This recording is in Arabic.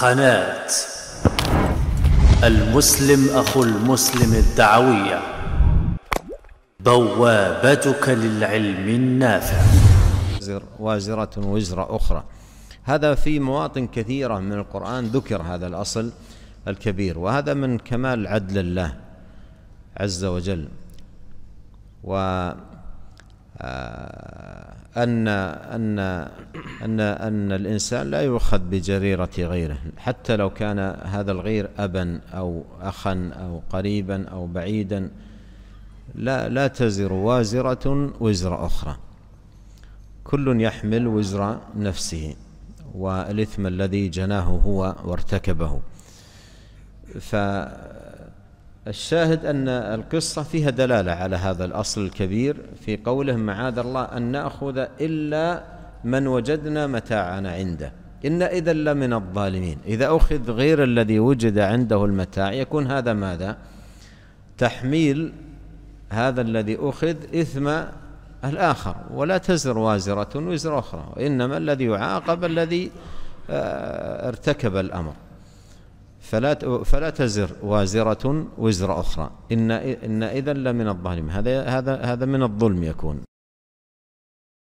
قناة المسلم أخو المسلم الدعوية بوابتك للعلم النافع وازرة وزر أخرى هذا في مواطن كثيرة من القرآن ذكر هذا الأصل الكبير وهذا من كمال عدل الله عز وجل و آه، أن أن أن أن الإنسان لا يؤخذ بجريرة غيره حتى لو كان هذا الغير أبا أو أخا أو قريبا أو بعيدا لا لا تزر وازرة وزر أخرى كل يحمل وزر نفسه والإثم الذي جناه هو وارتكبه فالشاهد أن القصة فيها دلالة على هذا الأصل الكبير في قوله معاذ الله أن نأخذ إلا من وجدنا متاعنا عنده إن إذا لمن الظالمين إذا أخذ غير الذي وجد عنده المتاع يكون هذا ماذا تحميل هذا الذي أخذ إثم الآخر ولا تزر وازرة وزر أخرى وإنما الذي يعاقب الذي آه، ارتكب الأمر فلا فلا تزر وازرة وزر أخرى إن إن إذا لمن الظالمين هذا هذا هذا من الظلم يكون